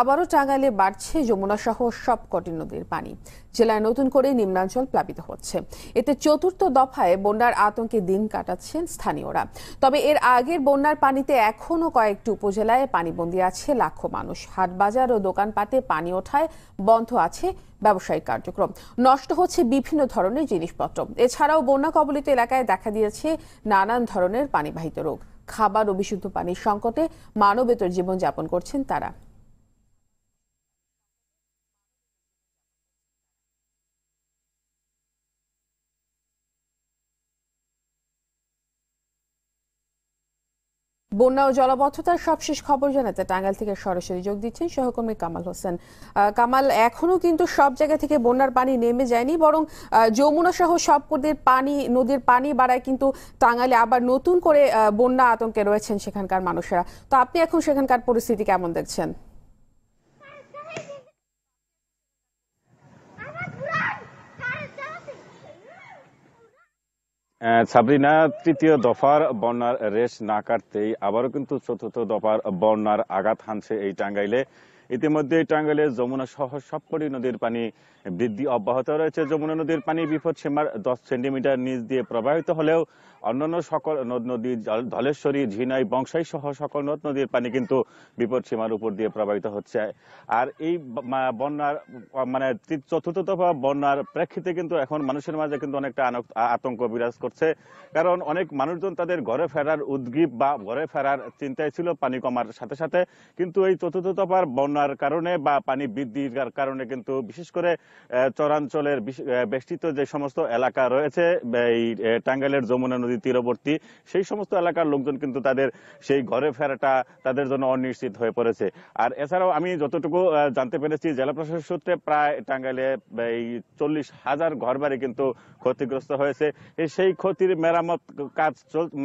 আবারও টাঙ্গাইলে বাড়ছে যমুনা সহ সবকটি নদীর পানি জেলায় নতুন করে নিম্নাঞ্চল প্লাবিত হচ্ছে এতে চতুর্থ দফায় বন্যার আতঙ্কে দিন কাটাচ্ছেন স্থানীয়রা তবে এর আগের বন্যার পানিতে এখনও কয়েকটি উপজেলায় পানিবন্দি আছে লাখো মানুষ হাটবাজার ও দোকানপাটে পানি ওঠায় বন্ধ আছে ব্যবসায়িক কার্যক্রম নষ্ট হচ্ছে বিভিন্ন ধরনের জিনিসপত্র এছাড়াও বন্যা কবলিত এলাকায় দেখা দিয়েছে নানান ধরনের পানিবাহিত রোগ খাবার ও বিশুদ্ধ পানির সংকটে মানবেতর জীবনযাপন করছেন তারা বন্যা ও জলাবদ্ধতার সবশেষ খবর জানাতে টাঙ্গাইল থেকে সরাসরি যোগ দিচ্ছেন সহকর্মী কামাল হোসেন কামাল এখনো কিন্তু সব জায়গা থেকে বন্যার পানি নেমে যায়নি বরং যমুনা সহ সব নদীর পানি নদীর পানি বাড়ায় কিন্তু টাঙ্গাইলে আবার নতুন করে বন্যা আতঙ্কে রয়েছেন সেখানকার মানুষেরা তো আপনি এখন সেখানকার পরিস্থিতি কেমন দেখছেন সাবরিনা তৃতীয় দফার বন্যার রেশ না কাটতেই আবারও কিন্তু চতুর্থ দফার বন্যার আঘাত হানছে এই টাঙ্গাইলে ইতিমধ্যে টাঙ্গাইলের যমুনা সহ সবকটি নদীর পানি বৃদ্ধি অব্যাহত রয়েছে যমুনা নদীর পানি বিপদ সীমার দশ সেন্টিমিটার নিচ দিয়ে প্রবাহিত হলেও অন্যান্য সকল নদ নদী ধলেশ্বরী ঝিনাই বংশাই সহ সকল নদ নদীর পানি কিন্তু বিপদ সীমার উপর দিয়ে প্রবাহিত হচ্ছে আর এই বন্যার মানে চতুর্থ দফা বন্যার প্রেক্ষিতে কিন্তু এখন মানুষের মাঝে কিন্তু অনেকটা আতঙ্ক বিরাজ করছে কারণ অনেক মানুষজন তাদের ঘরে ফেরার উদ্গ্রীব বা ঘরে ফেরার চিন্তায় ছিল পানি কমার সাথে সাথে কিন্তু এই চতুর্থ দফার বন্যা কমার কারণে বা পানি বৃদ্ধির কারণে কিন্তু বিশেষ করে চরাঞ্চলের বেষ্টিত যে সমস্ত এলাকা রয়েছে এই টাঙ্গাইলের যমুনা নদী তীরবর্তী সেই সমস্ত এলাকার লোকজন কিন্তু তাদের সেই ঘরে ফেরাটা তাদের জন্য অনিশ্চিত হয়ে পড়েছে আর এছাড়াও আমি যতটুকু জানতে পেরেছি জেলা প্রশাসন সূত্রে প্রায় টাঙ্গাইলে এই চল্লিশ হাজার ঘর বাড়ি কিন্তু ক্ষতিগ্রস্ত হয়েছে সেই ক্ষতির মেরামত কাজ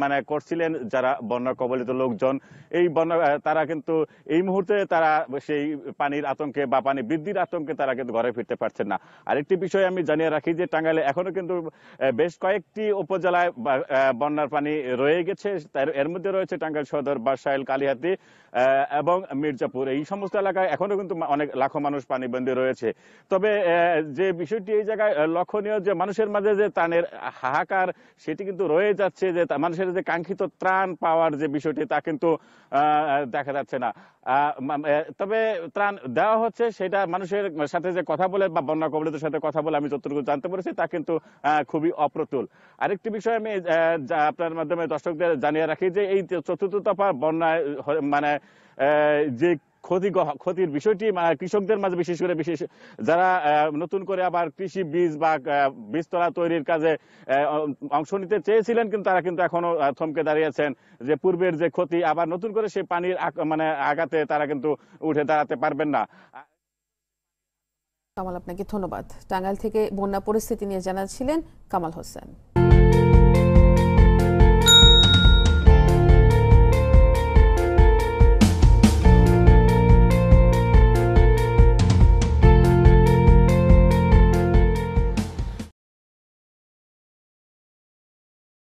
মানে করছিলেন যারা বন্যা কবলিত লোকজন এই বন্যা তারা কিন্তু এই মুহূর্তে তারা সেই পানির আতঙ্কে বা পানি বৃদ্ধির আতঙ্কে তারা কিন্তু ঘরে ফিরতে পারছেন না আরেকটি বিষয় আমি জানিয়ে রাখি যে টাঙ্গাইলে এখনো কিন্তু বেশ কয়েকটি উপজেলায় বন্যার পানি রয়ে গেছে এর মধ্যে রয়েছে টাঙ্গাইল সদর বাসাইল কালিহাতি এবং মির্জাপুর এই সমস্ত এলাকায় এখনো কিন্তু অনেক লাখো মানুষ পানিবন্দী রয়েছে তবে যে বিষয়টি এই জায়গায় লক্ষণীয় যে মানুষের মাঝে যে তানের হাহাকার সেটি কিন্তু রয়ে যাচ্ছে যে মানুষের যে কাঙ্ক্ষিত ত্রাণ পাওয়ার যে বিষয়টি তা কিন্তু দেখা যাচ্ছে না তবে ত্রাণ দেওয়া হচ্ছে সেটা মানুষের সাথে যে কথা বলে বা বন্যা কবলিতের সাথে কথা বলে আমি যতটুকু জানতে পেরেছি তা কিন্তু খুবই অপ্রতুল আরেকটি বিষয় আমি আপনার মাধ্যমে দর্শকদের জানিয়ে রাখি যে এই চতুর্থ দফা বন্যায় মানে যে ক্ষতি ক্ষতির বিষয়টি কৃষকদের মাঝে বিশেষ করে বিশেষ যারা নতুন করে আবার কৃষি বীজ বা বীজতলা তৈরির কাজে অংশ নিতে চেয়েছিলেন কিন্তু তারা কিন্তু এখনো থমকে দাঁড়িয়েছেন যে পূর্বের যে ক্ষতি আবার নতুন করে সেই পানির মানে আগাতে তারা কিন্তু উঠে দাঁড়াতে পারবেন না কামাল আপনাকে ধন্যবাদ টাঙ্গাইল থেকে বন্যা পরিস্থিতি নিয়ে জানাচ্ছিলেন কামাল হোসেন